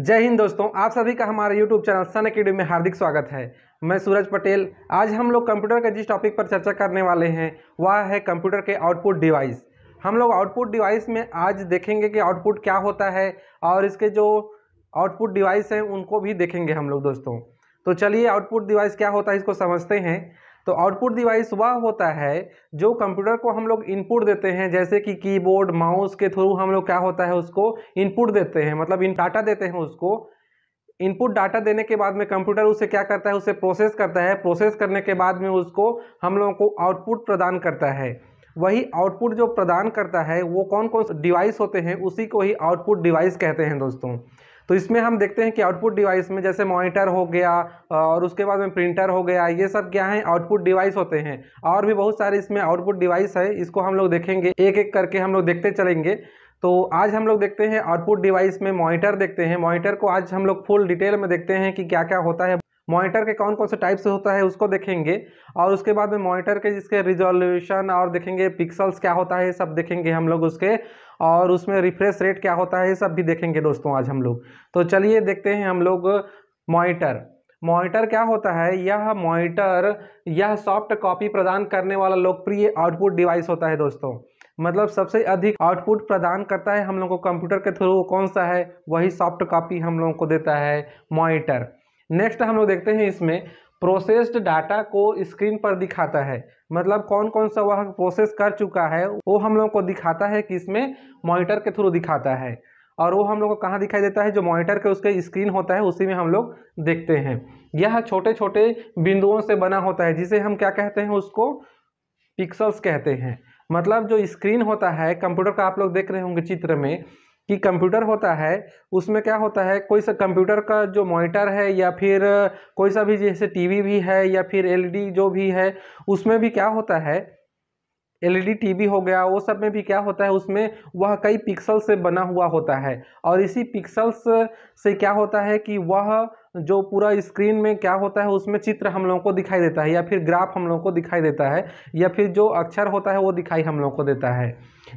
जय हिंद दोस्तों आप सभी का हमारे YouTube चैनल सन अकेडमी में हार्दिक स्वागत है मैं सूरज पटेल आज हम लोग कंप्यूटर के जिस टॉपिक पर चर्चा करने वाले हैं वह है कंप्यूटर के आउटपुट डिवाइस हम लोग आउटपुट डिवाइस में आज देखेंगे कि आउटपुट क्या होता है और इसके जो आउटपुट डिवाइस हैं उनको भी देखेंगे हम लोग दोस्तों तो चलिए आउटपुट डिवाइस क्या होता है इसको समझते हैं तो आउटपुट डिवाइस वह होता है जो कंप्यूटर को हम लोग इनपुट देते हैं जैसे कि कीबोर्ड माउस के थ्रू हम लोग क्या होता है उसको इनपुट देते हैं मतलब इन डाटा देते हैं उसको इनपुट डाटा देने के बाद में कंप्यूटर उसे क्या करता है उसे प्रोसेस करता है प्रोसेस करने के बाद में उसको हम लोगों को आउटपुट प्रदान करता है वही आउटपुट जो प्रदान करता है वो कौन कौन डिवाइस होते हैं उसी को ही आउटपुट डिवाइस कहते हैं दोस्तों तो इसमें हम देखते हैं कि आउटपुट डिवाइस में जैसे मॉनिटर हो गया और उसके बाद में प्रिंटर हो गया ये सब क्या है आउटपुट डिवाइस होते हैं और भी बहुत सारे इसमें आउटपुट डिवाइस है इसको हम लोग देखेंगे एक एक करके हम लोग देखते चलेंगे तो आज हम लोग देखते हैं आउटपुट डिवाइस में मॉनिटर देखते हैं मॉनिटर को आज हम लोग फुल डिटेल में देखते हैं कि क्या क्या होता है मॉनिटर के कौन कौन से टाइप्स होता है उसको देखेंगे और उसके बाद में मॉनिटर के जिसके रिजोल्यूशन और देखेंगे पिक्सल्स क्या होता है सब देखेंगे हम लोग उसके और उसमें रिफ्रेश रेट क्या होता है सब भी देखेंगे दोस्तों आज हम लोग तो चलिए देखते हैं हम लोग मॉनिटर मॉनिटर क्या होता है यह मॉनिटर यह सॉफ्ट कॉपी प्रदान करने वाला लोकप्रिय आउटपुट डिवाइस होता है दोस्तों मतलब सबसे अधिक आउटपुट प्रदान करता है हम लोग को कंप्यूटर के थ्रू कौन सा है वही सॉफ्ट कॉपी हम लोगों को देता है मॉनिटर नेक्स्ट हम लोग देखते हैं इसमें प्रोसेस्ड डाटा को स्क्रीन पर दिखाता है मतलब कौन कौन सा वह प्रोसेस कर चुका है वो हम लोग को दिखाता है कि इसमें मॉनिटर के थ्रू दिखाता है और वो हम लोग को कहाँ दिखाई देता है जो मॉनिटर के उसके स्क्रीन होता है उसी में हम लोग देखते हैं यह छोटे छोटे बिंदुओं से बना होता है जिसे हम क्या कहते हैं उसको पिक्सल्स कहते हैं मतलब जो स्क्रीन होता है कंप्यूटर का आप लोग देख रहे होंगे चित्र में कि कंप्यूटर होता है उसमें क्या होता है कोई सा कंप्यूटर का जो मॉनिटर है या फिर कोई सा भी जैसे टीवी भी है या फिर एलईडी जो भी है उसमें भी क्या होता है एलईडी टीवी हो गया वो सब में भी क्या होता है उसमें वह कई पिक्सल से बना हुआ होता है और इसी पिक्सल्स से क्या होता है कि वह जो पूरा स्क्रीन में क्या होता है उसमें चित्र हम लोगों को दिखाई देता है या फिर ग्राफ हम लोगों को दिखाई देता है या फिर जो अक्षर होता है वो दिखाई हम लोगों को देता है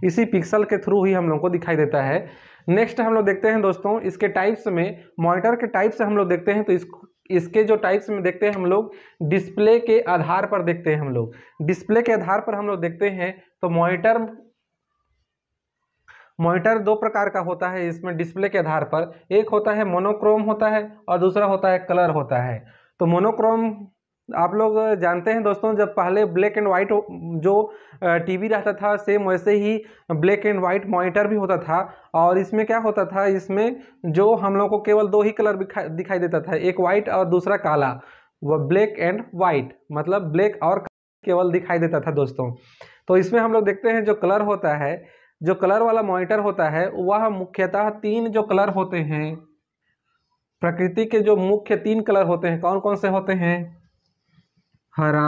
इसी पिक्सल के थ्रू ही हम लोगों को दिखाई देता है नेक्स्ट हम लोग देखते हैं दोस्तों इसके टाइप्स में मॉनिटर के टाइप्स हम लोग देखते हैं तो इस इसके जो टाइप्स में देखते हैं हम लोग डिस्प्ले के आधार पर देखते हैं हम लोग डिस्प्ले के आधार पर हम लोग देखते हैं तो मॉनिटर मॉनिटर दो प्रकार का होता है इसमें डिस्प्ले के आधार पर एक होता है मोनोक्रोम होता है और दूसरा होता है कलर होता है तो मोनोक्रोम आप लोग जानते हैं दोस्तों जब पहले ब्लैक एंड वाइट जो टीवी रहता था सेम वैसे ही ब्लैक एंड वाइट मॉनिटर भी होता था और इसमें क्या होता था इसमें जो हम लोग को केवल दो ही कलर दिखाई देता था एक वाइट और दूसरा काला वह ब्लैक एंड वाइट मतलब ब्लैक और केवल दिखाई देता था दोस्तों तो इसमें हम लोग देखते हैं जो कलर होता है जो कलर वाला मॉनिटर होता है वह मुख्यतः तीन जो कलर होते हैं प्रकृति के जो मुख्य तीन कलर होते हैं कौन कौन से होते हैं हरा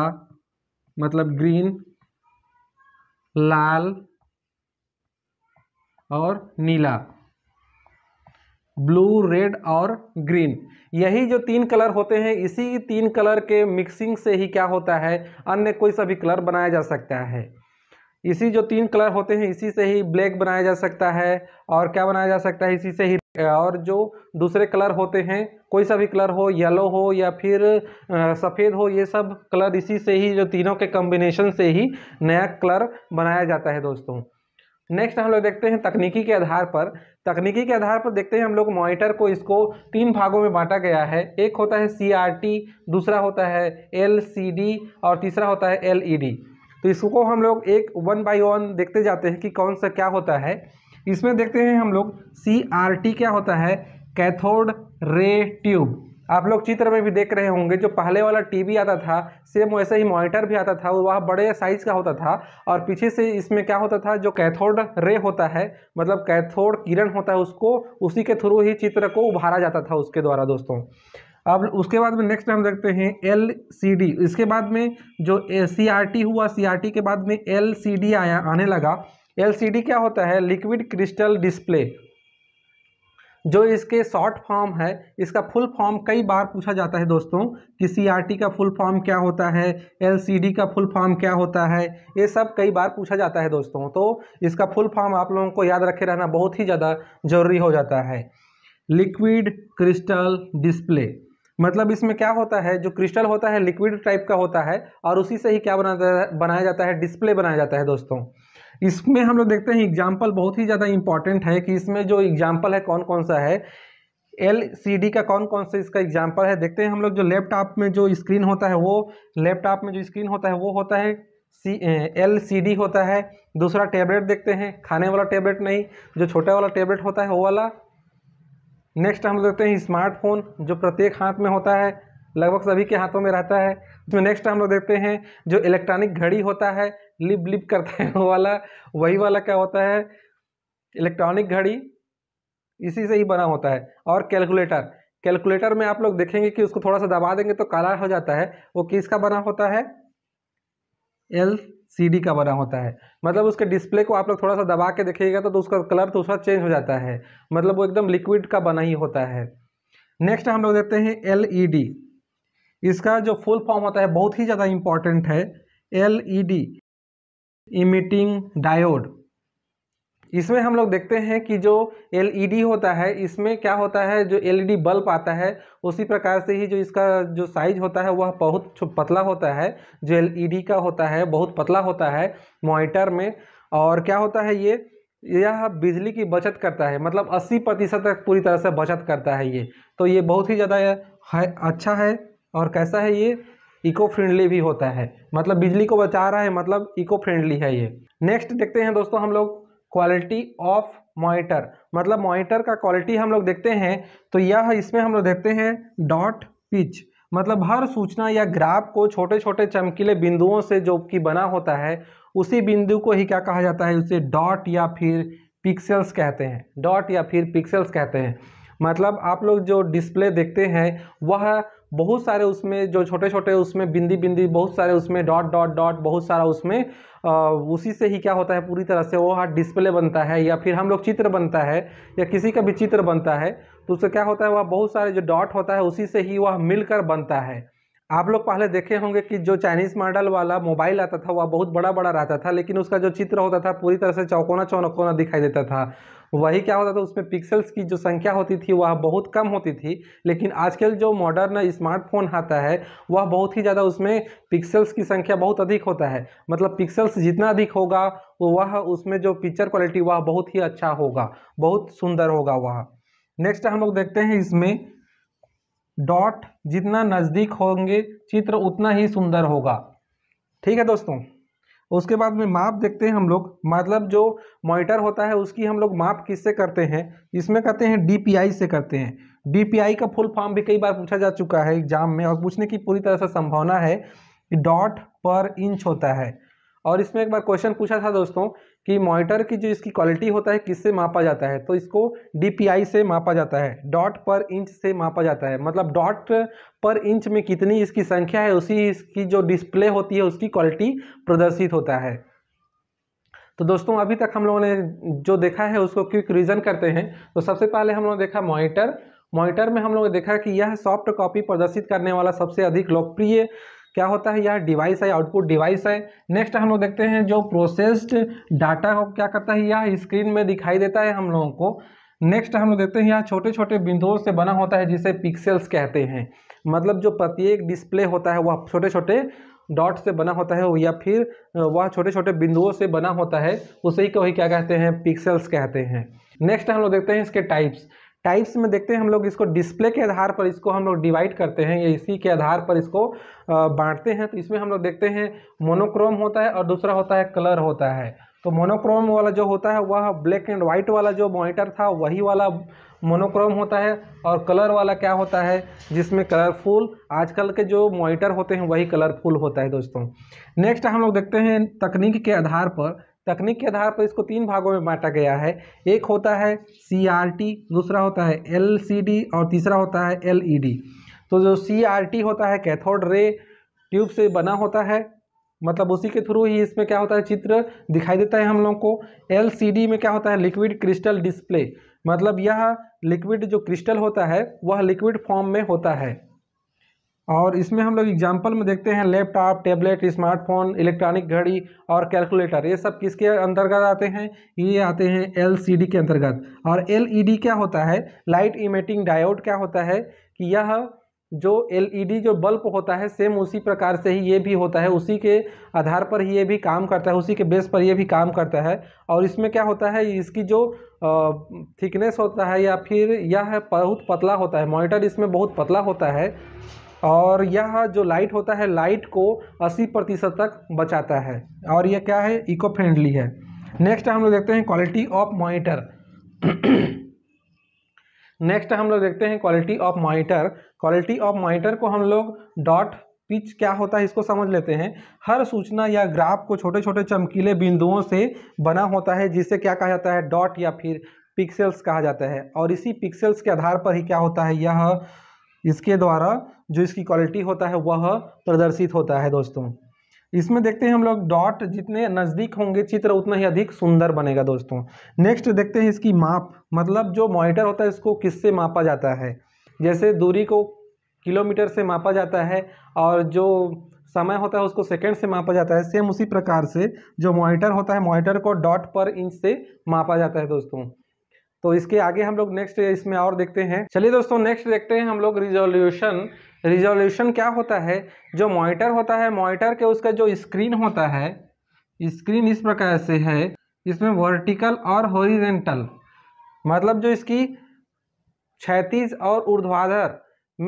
मतलब ग्रीन लाल और नीला ब्लू रेड और ग्रीन यही जो तीन कलर होते हैं इसी तीन कलर के मिक्सिंग से ही क्या होता है अन्य कोई सा भी कलर बनाया जा सकता है इसी जो तीन कलर होते हैं इसी से ही ब्लैक बनाया जा सकता है और क्या बनाया जा सकता है इसी से ही और जो दूसरे कलर होते हैं कोई सा भी कलर हो येलो हो या फिर सफ़ेद हो ये सब कलर इसी से ही जो तीनों के कॉम्बिनेशन से ही नया कलर बनाया जाता है दोस्तों नेक्स्ट हम लोग देखते हैं तकनीकी के आधार पर तकनीकी के आधार पर देखते हैं हम लोग मॉनिटर को इसको तीन भागों में बांटा गया है एक होता है सी दूसरा होता है एल और तीसरा होता है एल तो इसको हम लोग एक वन बाई वन देखते जाते हैं कि कौन सा क्या होता है इसमें देखते हैं हम लोग सी आर टी क्या होता है कैथोड रे ट्यूब आप लोग चित्र में भी देख रहे होंगे जो पहले वाला टीवी आता था सेम वैसे ही मॉनिटर भी आता था वह बड़े साइज का होता था और पीछे से इसमें क्या होता था जो कैथोड रे होता है मतलब कैथोड किरण होता है उसको उसी के थ्रू ही चित्र को उभारा जाता था उसके द्वारा दोस्तों अब उसके बाद में नेक्स्ट हम देखते हैं एल सी डी इसके बाद में जो सी आर टी हुआ सी आर टी के बाद में एल सी डी आया आने लगा एल सी डी क्या होता है लिक्विड क्रिस्टल डिस्प्ले जो इसके शॉर्ट फॉर्म है इसका फुल फॉर्म कई बार पूछा जाता है दोस्तों कि सी का फुल फॉर्म क्या होता है एल का फुल फॉर्म क्या होता है ये सब कई बार पूछा जाता है दोस्तों तो इसका फुल फॉर्म आप लोगों को याद रखे रहना बहुत ही ज़्यादा जरूरी हो जाता है लिक्विड क्रिस्टल डिस्प्ले मतलब इसमें क्या होता है जो क्रिस्टल होता है लिक्विड टाइप का होता है और उसी से ही क्या बनाता है बनाया जाता है डिस्प्ले बनाया जाता है दोस्तों इसमें हम लोग देखते हैं एग्जाम्पल बहुत ही ज़्यादा इंपॉर्टेंट है कि इसमें जो एग्जाम्पल है कौन कौन सा है एल सी डी का कौन कौन सा इसका एग्जाम्पल है देखते हैं हम लोग जो लैपटॉप में जो स्क्रीन होता है वो लैपटॉप में जो स्क्रीन होता है वो होता है सी एल सी डी होता है दूसरा टैबलेट देखते हैं खाने वाला टैबलेट नहीं जो छोटा वाला टैबलेट होता है वो वाला नेक्स्ट हम लेते हैं स्मार्टफोन जो प्रत्येक हाथ में होता है लगभग सभी के हाथों में रहता है उसमें तो नेक्स्ट हम लोग देखते हैं जो इलेक्ट्रॉनिक घड़ी होता है लिप लिप करता है वो वाला वही वाला क्या होता है इलेक्ट्रॉनिक घड़ी इसी से ही बना होता है और कैलकुलेटर कैलकुलेटर में आप लोग देखेंगे कि उसको थोड़ा सा दबा देंगे तो काला हो जाता है वो किसका बना होता है एल सीडी का बना होता है मतलब उसके डिस्प्ले को आप लोग थोड़ा सा दबा के देखिएगा तो, तो उसका कलर दूसरा चेंज हो जाता है मतलब वो एकदम लिक्विड का बना ही होता है नेक्स्ट हम लोग देखते हैं एल e इसका जो फुल फॉर्म होता है बहुत ही ज़्यादा इम्पॉर्टेंट है L E D emitting diode इसमें हम लोग देखते हैं कि जो एलईडी e होता है इसमें क्या होता है जो एलईडी बल्ब e आता है उसी प्रकार से ही जो इसका जो साइज होता है वह बहुत पतला होता है जो एलईडी e का होता है बहुत पतला होता है मोइटर में और क्या होता है ये यह बिजली की बचत करता है मतलब 80 प्रतिशत तक पूरी तरह से बचत करता है ये तो ये बहुत ही ज़्यादा है अच्छा है और कैसा है ये इको फ्रेंडली भी होता है मतलब बिजली को बचा रहा है मतलब इको फ्रेंडली है ये नेक्स्ट देखते हैं दोस्तों हम लोग क्वालिटी ऑफ मॉनिटर मतलब मॉनिटर का क्वालिटी हम लोग देखते हैं तो यह इसमें हम लोग देखते हैं डॉट पिच मतलब हर सूचना या ग्राफ को छोटे छोटे चमकीले बिंदुओं से जो कि बना होता है उसी बिंदु को ही क्या कहा जाता है उसे डॉट या फिर पिक्सल्स कहते हैं डॉट या फिर पिक्सल्स कहते हैं मतलब आप लोग जो डिस्प्ले देखते हैं वह बहुत सारे उसमें जो छोटे छोटे उसमें बिंदी बिंदी बहुत सारे उसमें डॉट डॉट डॉट बहुत सारा उसमें आ, उसी से ही क्या होता है पूरी तरह से वो हाथ डिस्प्ले बनता है या फिर हम लोग चित्र बनता है या किसी का भी चित्र बनता है तो उससे क्या होता है वह बहुत सारे जो डॉट होता है उसी से ही वह मिलकर बनता है आप लोग पहले देखे होंगे कि जो चाइनीज़ मॉडल वाला मोबाइल आता था वह बहुत बड़ा बड़ा रहता था लेकिन उसका जो चित्र होता था पूरी तरह से चौकोना चौनकोना दिखाई देता था वही क्या होता था उसमें पिक्सल्स की जो संख्या होती थी वह बहुत कम होती थी लेकिन आजकल जो मॉडर्न स्मार्टफोन आता है वह बहुत ही ज़्यादा उसमें पिक्सल्स की संख्या बहुत अधिक होता है मतलब पिक्सल्स जितना अधिक होगा वह उसमें जो पिक्चर क्वालिटी वह बहुत ही अच्छा होगा बहुत सुंदर होगा वह नेक्स्ट हम लोग देखते हैं इसमें डॉट जितना नज़दीक होंगे चित्र उतना ही सुंदर होगा ठीक है दोस्तों उसके बाद में माप देखते हैं हम लोग मतलब जो मॉनिटर होता है उसकी हम लोग माप किससे करते हैं इसमें कहते हैं डी से करते हैं डी का फुल फॉर्म भी कई बार पूछा जा चुका है एग्जाम में और पूछने की पूरी तरह से संभावना है डॉट पर इंच होता है और इसमें एक बार क्वेश्चन पूछा था दोस्तों कि मॉनिटर की जो इसकी क्वालिटी होता है किससे मापा जाता है तो इसको डी से मापा जाता है डॉट पर इंच से मापा जाता है मतलब डॉट पर इंच में कितनी इसकी संख्या है उसी इसकी जो डिस्प्ले होती है उसकी क्वालिटी प्रदर्शित होता है तो दोस्तों अभी तक हम लोगों ने जो देखा है उसको क्विक रीजन करते हैं तो सबसे पहले हम लोग देखा मॉनिटर मॉनिटर में हम लोग देखा कि यह सॉफ्ट कॉपी प्रदर्शित करने वाला सबसे अधिक लोकप्रिय क्या होता है यह डिवाइस है आउटपुट डिवाइस है नेक्स्ट हम लोग देखते हैं जो प्रोसेस्ड डाटा हो क्या करता है यह स्क्रीन में दिखाई देता है हम लोगों को नेक्स्ट हम लोग देखते हैं यहाँ छोटे छोटे बिंदुओं से बना होता है जिसे पिक्सेल्स कहते हैं मतलब जो प्रत्येक डिस्प्ले होता है वह छोटे छोटे डॉट से बना होता है या फिर वह छोटे छोटे बिंदुओं से बना होता है उसे ही को ही क्या कहते हैं पिक्सेल्स कहते हैं नेक्स्ट हम लोग देखते हैं इसके टाइप्स टाइप्स में देखते हैं हम लोग इसको डिस्प्ले के आधार पर इसको हम लोग डिवाइड करते हैं या इसी के आधार पर इसको बांटते हैं तो इसमें हम लोग देखते हैं मोनोक्रोम होता है और दूसरा होता है कलर होता है तो मोनोक्रोम वाला जो होता है वह ब्लैक एंड वाइट वाला जो मॉनिटर था वही वाला मोनोक्रोम होता है और कलर वाला क्या होता है जिसमें कलरफुल आजकल के जो मॉनिटर होते हैं वही कलरफुल होता है दोस्तों नेक्स्ट हम लोग देखते हैं तकनीक के आधार पर तकनीक के आधार पर इसको तीन भागों में बांटा गया है एक होता है सी दूसरा होता है एल और तीसरा होता है एल e तो जो सी होता है कैथोड रे ट्यूब से बना होता है मतलब उसी के थ्रू ही इसमें क्या होता है चित्र दिखाई देता है हम लोगों को एल में क्या होता है लिक्विड क्रिस्टल डिस्प्ले मतलब यह लिक्विड जो क्रिस्टल होता है वह लिक्विड फॉर्म में होता है और इसमें हम लोग एग्जाम्पल में देखते हैं लैपटॉप टैबलेट स्मार्टफोन इलेक्ट्रॉनिक घड़ी और कैलकुलेटर ये सब किसके अंतर्गत आते हैं ये आते हैं एलसीडी के अंतर्गत और एलईडी e क्या होता है लाइट इमेटिंग डायोड क्या होता है कि यह जो एलईडी e जो बल्ब होता है सेम उसी प्रकार से ही ये भी होता है उसी के आधार पर ही ये भी काम करता है उसी के बेस पर ये भी काम करता है और इसमें क्या होता है इसकी जो थिकनेस होता है या फिर यह बहुत पतला होता है मॉनिटर इसमें बहुत पतला होता है और यह जो लाइट होता है लाइट को 80 प्रतिशत तक बचाता है और यह क्या है इको फ्रेंडली है नेक्स्ट हम लोग देखते हैं क्वालिटी ऑफ मॉनिटर नेक्स्ट हम लोग देखते हैं quality of monitor quality of monitor को हम लोग डॉट पिच क्या होता है इसको समझ लेते हैं हर सूचना या ग्राफ को छोटे छोटे चमकीले बिंदुओं से बना होता है जिसे क्या कहा जाता है डॉट या फिर पिक्सेल्स कहा जाता है और इसी पिक्सेल्स के आधार पर ही क्या होता है यह इसके द्वारा जो इसकी क्वालिटी होता है वह प्रदर्शित होता है दोस्तों इसमें देखते हैं हम लोग डॉट जितने नज़दीक होंगे चित्र उतना ही अधिक सुंदर बनेगा दोस्तों नेक्स्ट देखते हैं इसकी माप मतलब जो मॉनिटर होता है इसको किससे मापा जाता है जैसे दूरी को किलोमीटर से मापा जाता है और जो समय होता है उसको सेकंड से मापा जाता है सेम उसी प्रकार से जो मॉनिटर होता है मॉनिटर को डॉट पर इंच से मापा जाता है दोस्तों तो इसके आगे हम लोग नेक्स्ट इसमें और देखते हैं चलिए दोस्तों नेक्स्ट देखते हैं हम लोग रिजोल्यूशन रिजोल्यूशन क्या होता है जो मॉनिटर होता है मॉनिटर के उसका जो स्क्रीन होता है स्क्रीन इस प्रकार से है इसमें वर्टिकल और हॉरिजेंटल मतलब जो इसकी क्षैतिज और ऊर्ध्वाधर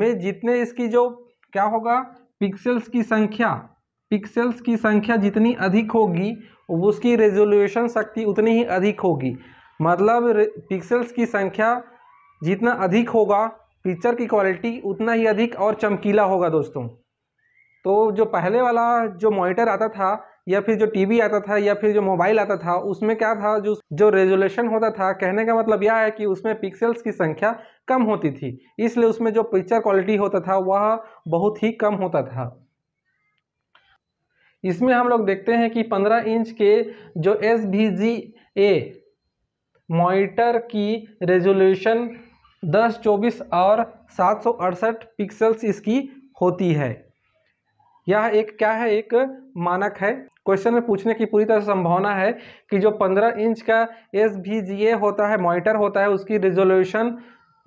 में जितने इसकी जो क्या होगा पिक्सल्स की संख्या पिक्सल्स की संख्या जितनी अधिक होगी उसकी रेजोल्यूशन शक्ति उतनी ही अधिक होगी मतलब पिक्सल्स की संख्या जितना अधिक होगा पिक्चर की क्वालिटी उतना ही अधिक और चमकीला होगा दोस्तों तो जो पहले वाला जो मॉनिटर आता था या फिर जो टीवी आता था या फिर जो मोबाइल आता था उसमें क्या था जो जो रेजोल्यूशन होता था कहने का मतलब यह है कि उसमें पिक्सल्स की संख्या कम होती थी इसलिए उसमें जो पिक्चर क्वालिटी होता था वह बहुत ही कम होता था इसमें हम लोग देखते हैं कि 15 इंच के जो एस ए मॉनिटर की रेजोल्यूशन चौबीस और सात पिक्सल्स इसकी होती है यह एक क्या है एक मानक है क्वेश्चन में पूछने की पूरी तरह से संभावना है कि जो 15 इंच का एस भी जी ए होता है मॉनिटर होता है उसकी रेजोल्यूशन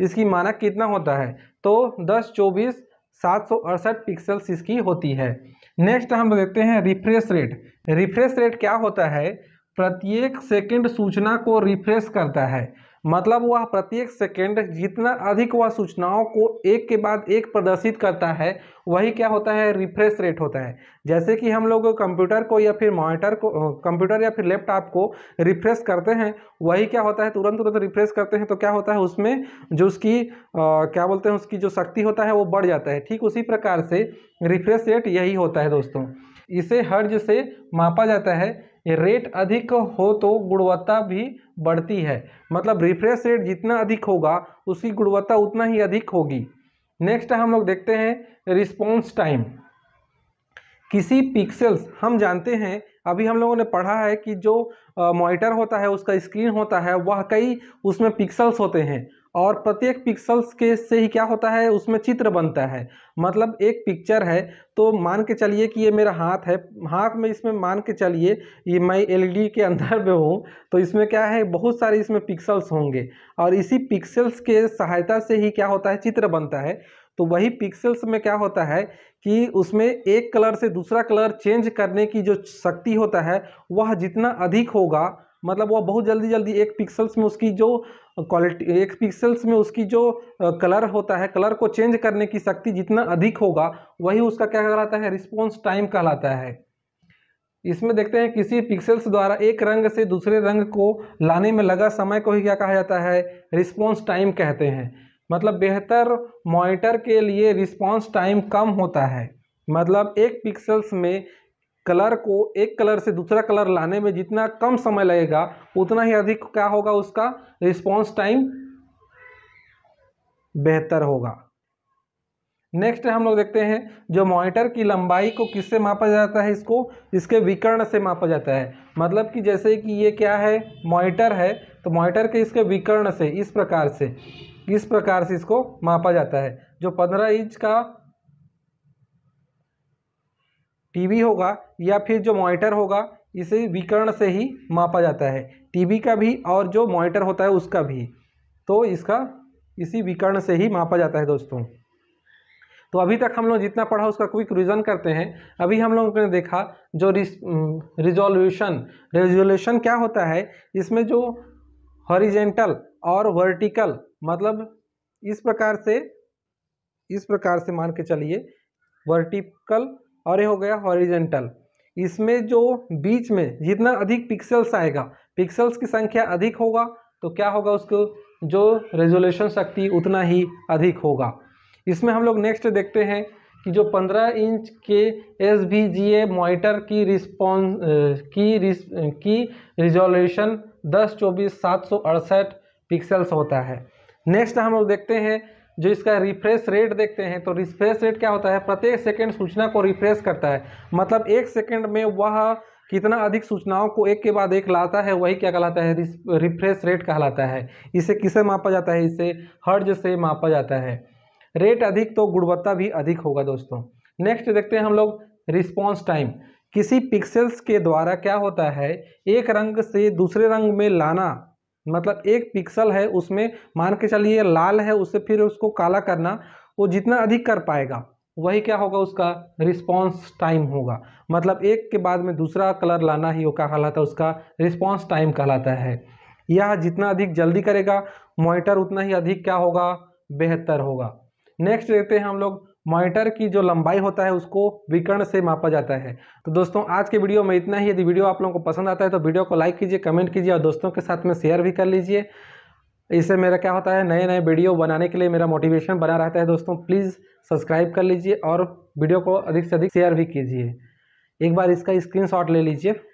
इसकी मानक कितना होता है तो दस चौबीस सात सौ अड़सठ पिक्सल्स इसकी होती है नेक्स्ट हम देखते हैं रिफ्रेश रेट रिफ्रेश रेट क्या होता है प्रत्येक सेकंड सूचना को रिफ्रेश करता है मतलब वह प्रत्येक सेकंड जितना अधिक वह सूचनाओं को एक के बाद एक प्रदर्शित करता है वही क्या होता है रिफ्रेश रेट होता है जैसे कि हम लोग कंप्यूटर को या फिर मॉनिटर को कंप्यूटर या फिर लैपटॉप को रिफ्रेश करते हैं वही क्या होता है तुरंत तुरंत रिफ्रेश करते हैं तो क्या होता है उसमें जो उसकी आ, क्या बोलते हैं उसकी जो शक्ति होता है वो बढ़ जाता है ठीक उसी प्रकार से रिफ्रेश रेट यही होता है दोस्तों इसे हर्ज से मापा जाता है रेट अधिक हो तो गुणवत्ता भी बढ़ती है मतलब रिफ्रेश रेट जितना अधिक होगा उसकी गुणवत्ता उतना ही अधिक होगी नेक्स्ट हम लोग देखते हैं रिस्पॉन्स टाइम किसी पिक्सल्स हम जानते हैं अभी हम लोगों ने पढ़ा है कि जो मॉनिटर होता है उसका स्क्रीन होता है वह कई उसमें पिक्सल्स होते हैं और प्रत्येक पिक्सल्स के से ही क्या होता है उसमें चित्र बनता है मतलब एक पिक्चर है तो मान के चलिए कि ये मेरा हाथ है हाथ में इसमें मान के चलिए ये मैं एलईडी e के अंदर में हूँ तो इसमें क्या है बहुत सारे इसमें पिक्सल्स होंगे और इसी पिक्सल्स के सहायता से ही क्या होता है चित्र बनता है तो वही पिक्सल्स में क्या होता है कि उसमें एक कलर से दूसरा कलर चेंज करने की जो शक्ति होता है वह जितना अधिक होगा मतलब वह बहुत जल्दी जल्दी एक पिक्सल्स में उसकी जो क्वालिटी एक पिक्सल्स में उसकी जो कलर होता है कलर को चेंज करने की शक्ति जितना अधिक होगा वही उसका क्या कहलाता है रिस्पॉन्स टाइम कहलाता है इसमें देखते हैं किसी पिक्सल्स द्वारा एक रंग से दूसरे रंग को लाने में लगा समय को ही क्या कहा जाता है रिस्पॉन्स टाइम कहते हैं मतलब बेहतर मॉनिटर के लिए रिस्पॉन्स टाइम कम होता है मतलब एक पिक्सल्स में कलर को एक कलर से दूसरा कलर लाने में जितना कम समय लगेगा उतना ही अधिक क्या होगा उसका रिस्पॉन्स टाइम बेहतर होगा नेक्स्ट हम लोग देखते हैं जो मॉनिटर की लंबाई को किससे मापा जाता है इसको इसके विकर्ण से मापा जाता है मतलब कि जैसे कि ये क्या है मॉनिटर है तो मॉनिटर के इसके विकर्ण से इस प्रकार से इस प्रकार से इसको मापा जाता है जो पंद्रह इंच का टीवी होगा या फिर जो मॉनिटर होगा इसे विकर्ण से ही मापा जाता है टीवी का भी और जो मॉनिटर होता है उसका भी तो इसका इसी विकर्ण से ही मापा जाता है दोस्तों तो अभी तक हम लोग जितना पढ़ा उसका क्विक रिविजन करते हैं अभी हम लोगों ने देखा जो रिजोल्यूशन रेजोल्यूशन क्या होता है इसमें जो हॉरिजेंटल और वर्टिकल मतलब इस प्रकार से इस प्रकार से मान के चलिए वर्टिकल और ये हो गया हॉरिजेंटल इसमें जो बीच में जितना अधिक पिक्सल्स आएगा पिक्सल्स की संख्या अधिक होगा तो क्या होगा उसको जो रेजोल्यूशन शक्ति उतना ही अधिक होगा इसमें हम लोग नेक्स्ट देखते हैं कि जो 15 इंच के एस बी जी ए मोइटर की रिस्पॉन्स की रिस, की रिजोल्यूशन दस चौबीस सात सौ अड़सठ पिक्सल्स होता है नेक्स्ट हम लोग देखते हैं जो इसका रिफ्रेश रेट देखते हैं तो रिफ्रेश रेट क्या होता है प्रत्येक सेकंड सूचना को रिफ्रेश करता है मतलब एक सेकंड में वह कितना अधिक सूचनाओं को एक के बाद एक लाता है वही क्या कहलाता है रिफ्रेश रेट कहलाता है इसे किसे मापा जाता है इसे हर्ज से मापा जाता है रेट अधिक तो गुणवत्ता भी अधिक होगा दोस्तों नेक्स्ट देखते हैं हम लोग रिस्पॉन्स टाइम किसी पिक्सल्स के द्वारा क्या होता है एक रंग से दूसरे रंग में लाना मतलब एक पिक्सल है उसमें मान के चलिए लाल है उससे फिर उसको काला करना वो जितना अधिक कर पाएगा वही क्या होगा उसका रिस्पांस टाइम होगा मतलब एक के बाद में दूसरा कलर लाना ही वो क्या कहलाता है उसका रिस्पांस टाइम कहलाता है यह जितना अधिक जल्दी करेगा मॉनिटर उतना ही अधिक क्या होगा बेहतर होगा नेक्स्ट देखते हैं हम लोग मॉनिटर की जो लंबाई होता है उसको विकर्ण से मापा जाता है तो दोस्तों आज के वीडियो में इतना ही यदि वीडियो आप लोगों को पसंद आता है तो वीडियो को लाइक कीजिए कमेंट कीजिए और दोस्तों के साथ में शेयर भी कर लीजिए इससे मेरा क्या होता है नए नए वीडियो बनाने के लिए मेरा मोटिवेशन बना रहता है दोस्तों प्लीज़ सब्सक्राइब कर लीजिए और वीडियो को अधिक से अधिक शेयर भी कीजिए एक बार इसका स्क्रीनशॉट ले लीजिए